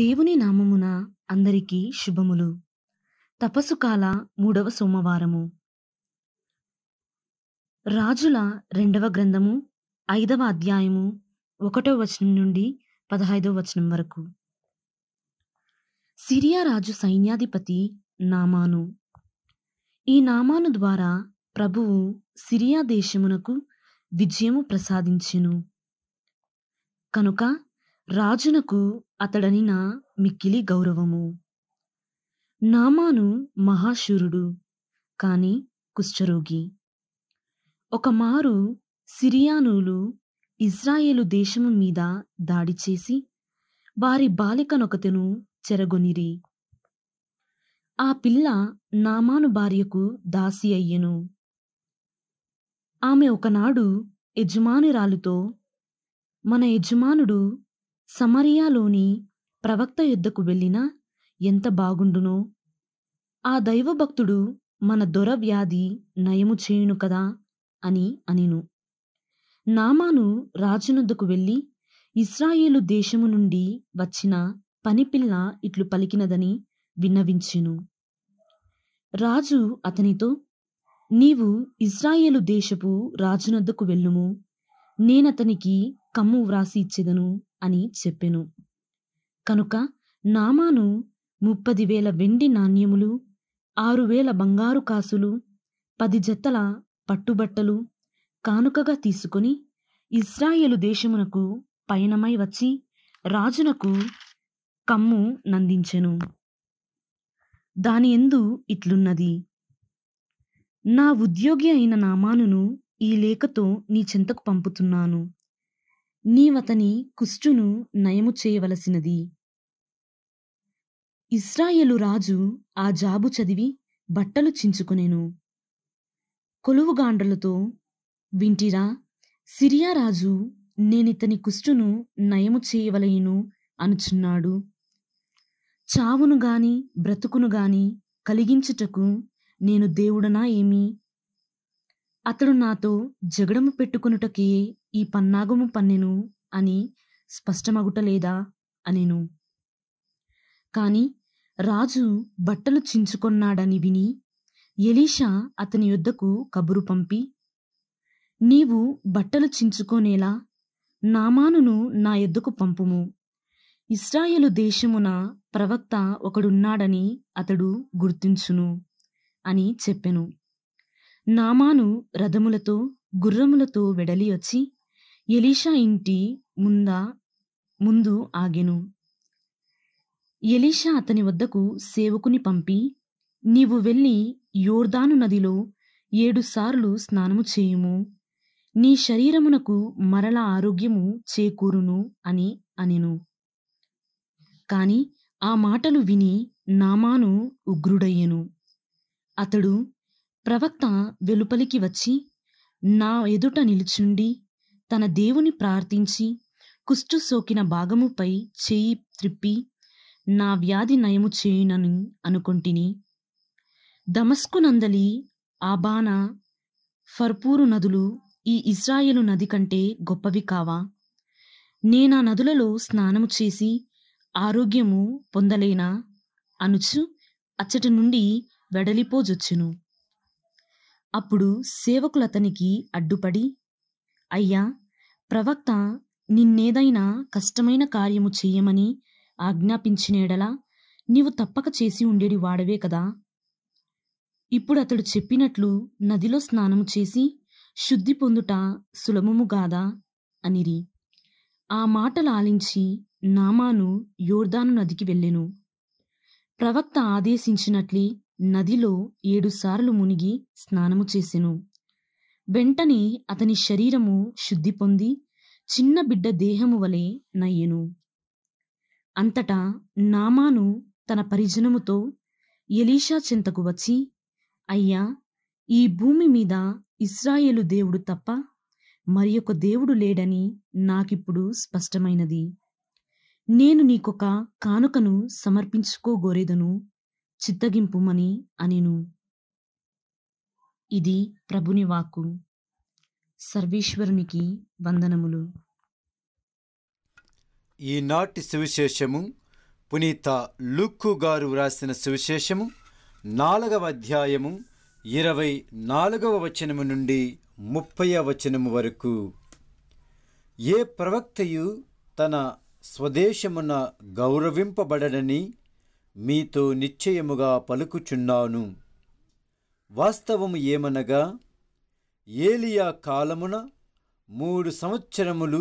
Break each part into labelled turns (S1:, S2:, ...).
S1: దేవుని నామమున అందరికీ శుభములు తపసు కాల మూడవ సోమవారము రాజుల రెండవ గ్రంథము ఐదవ అధ్యాయము ఒకటో వచనం నుండి పదహైదవ వచనం వరకు సిరియా రాజు సైన్యాధిపతి నామాను ఈ నామాను ద్వారా ప్రభువు సిరియా దేశమునకు విజయము ప్రసాదించెను కనుక రాజునకు అతడనిన మిక్కిలి గౌరవము నామాను మహాశూరుడు కాని కుష్ఠరోగి ఒకమారు సిరియానులు ఇజ్రాయేలు దేశము మీద దాడి చేసి వారి బాలికనొకతెను చెరగొనిరి ఆ పిల్ల నామాను భార్యకు దాసి అయ్యెను ఆమె ఒకనాడు యజమానురాలుతో మన యజమానుడు సమరియాలోని ప్రవక్త యుద్ధకు వెళ్ళినా ఎంత బాగుండునో ఆ దైవభక్తుడు మన దొర వ్యాధి నయము చేయును కదా అని అనిను నామాను రాజునొద్దకు వెళ్ళి ఇస్రాయేలు దేశము నుండి వచ్చిన పనిపిల్ల ఇట్లు పలికినదని విన్నవించెను రాజు అతనితో నీవు ఇస్రాయేలు దేశపు రాజునొద్దకు వెళ్ళుము నేనతనికి కమ్ము వ్రాసి ఇచ్చేదను అని చెప్పెను కనుక నామాను ముప్పది వేల వెండి నాణ్యములు ఆరు వేల బంగారు కాసులు పది జతల పట్టుబట్టలు కానుకగా తీసుకుని ఇస్రాయేలు దేశమునకు పయనమై వచ్చి రాజునకు కమ్ము నందించెను దాని ఎందు ఇట్లున్నది నా ఉద్యోగి అయిన నామానును ఈ లేఖతో నీ చింతకు పంపుతున్నాను నీవతని కుష్టును నయము చేయవలసినది ఇస్రాయేలు రాజు ఆ జాబు చదివి బట్టలు చించుకునేను కొలువుగాండ్రలతో వింటిరా సిరియా రాజు నేనితని కుష్టును నయము చేయవలయను అనుచున్నాడు చావును గాని బ్రతుకును గాని కలిగించుటకు నేను దేవుడనా ఏమి అతడు నాతో జగడము పెట్టుకొనుటకే ఈ పన్నాగము పన్నెను అని స్పష్టమగుటలేదా అనెను కాని రాజు బట్టలు చించుకొన్నాడని విని ఎలీషా అతని యొద్దకు కబురు పంపి నీవు బట్టలు చించుకోనేలా నామానును నా ఎద్దుకు పంపుము ఇస్రాయేలు దేశమున ప్రవక్త ఒకడున్నాడని అతడు గుర్తించును అని చెప్పెను నామాను రథములతో గుర్రములతో వెడలి వచ్చి ఎలీషా ఇంటి ముంద ముందు ఆగెను ఎలీషా అతని వద్దకు సేవకుని పంపి నీవు వెళ్ళి యోర్దాను నదిలో ఏడుసార్లు స్నానము చేయుము నీ శరీరమునకు మరల ఆరోగ్యము చేకూరును అని అనెను కాని ఆ మాటలు విని నామాను ఉగ్రుడయ్యెను అతడు ప్రవక్త వెలుపలికి వచ్చి నా ఎదుట నిలుచుండి తన దేవుని ప్రార్థించి కుష్టు సోకిన భాగముపై చేయి త్రిప్పి నా వ్యాధి నయము చేయునని అనుకొంటిని దమస్కునందలి ఆబాన ఫర్పూరు నదులు ఈ ఇజ్రాయెలు నది కంటే గొప్పవి కావా నేనా నదులలో స్నానము చేసి ఆరోగ్యము పొందలేనా అనుచు అచ్చటి నుండి వెడలిపోజొచ్చును అప్పుడు సేవకులతనికి అడ్డుపడి అయ్యా ప్రవక్త నిన్నేదైనా కష్టమైన కార్యము చెయ్యమని ఆజ్ఞాపించినేడలా నీవు తప్పక చేసి ఉండేడి వాడవే కదా ఇప్పుడు అతడు చెప్పినట్లు నదిలో స్నానము చేసి శుద్ధి పొందుట సులభముగాదా అనిరి ఆ మాటలు ఆలించి నామాను యోర్దాను నదికి వెళ్ళెను ప్రవక్త ఆదేశించినట్లే నదిలో ఏడుసార్లు మునిగి స్నానము చేసెను వెంటనే అతని శరీరము శుద్ధి పొంది చిన్న బిడ్డ దేహము వలె నయ్యెను అంతటా నామాను తన పరిజనముతో ఎలీషా చింతకు వచ్చి అయ్యా ఈ భూమి మీద ఇస్రాయేలు దేవుడు తప్ప మరి దేవుడు లేడని నాకిప్పుడు స్పష్టమైనది నేను నీకొక కానుకను సమర్పించుకోగోరేదను చిత్తగింపుమని అనిను ఇది ప్రభుని వాక్కు సర్వేశ్వరునికి వందనములు
S2: ఈనాటి సువిశేషము పునీత లుక్కు గారు వ్రాసిన సువిశేషము నాలుగవ అధ్యాయము ఇరవై నాలుగవ వచనము నుండి ముప్పై వచనము వరకు ఏ ప్రవక్తయు తన స్వదేశమున గౌరవింపబడడని మీతో నిశ్చయముగా పలుకుచున్నాను వాస్తవము ఏమనగా ఏలియా కాలమున మూడు సంవత్సరములు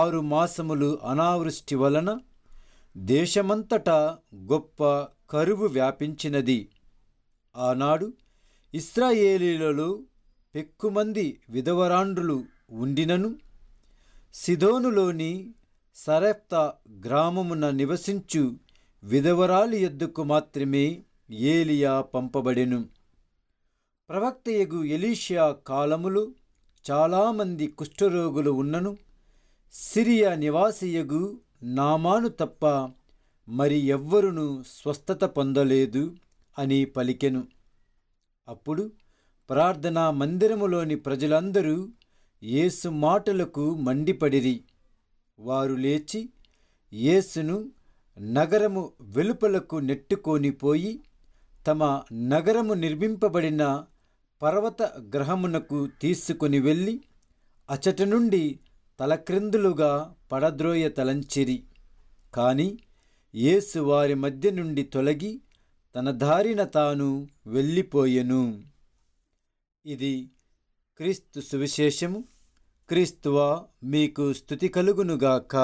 S2: ఆరు మాసములు అనావృష్టి వలన దేశమంతటా గొప్ప కరువు వ్యాపించినది ఆనాడు ఇస్రాయేలీలలో పెక్కుమంది విధవరాండ్రులు ఉండినను సిదోనులోని సరెప్త గ్రామమున నివసించు విధవరాలి ఎద్దుకు మాత్రమే ఏలియా పంపబడెను ప్రవక్తయగు ఎలీషియా కాలములు చాలామంది కుష్ఠరోగులు ఉన్నను సిరియా నివాసియగు నామాను తప్ప మరి ఎవ్వరును స్వస్థత పొందలేదు అని పలికెను అప్పుడు ప్రార్థనా మందిరములోని ప్రజలందరూ యేసు మాటలకు మండిపడిరి వారు లేచి యేసును నగరము వెలుపలకు నెట్టుకొనిపోయి తమ నగరము నిర్మింపబడిన పర్వత గ్రహమునకు తీసుకుని వెళ్ళి అచట నుండి తలక్రిందులుగా పడద్రోయ తలంచిరి కాని యేసు వారి మధ్య నుండి తొలగి తన దారిన తాను వెళ్ళిపోయెను ఇది క్రీస్తు సువిశేషము క్రీస్తువా మీకు స్థుతి కలుగునుగాక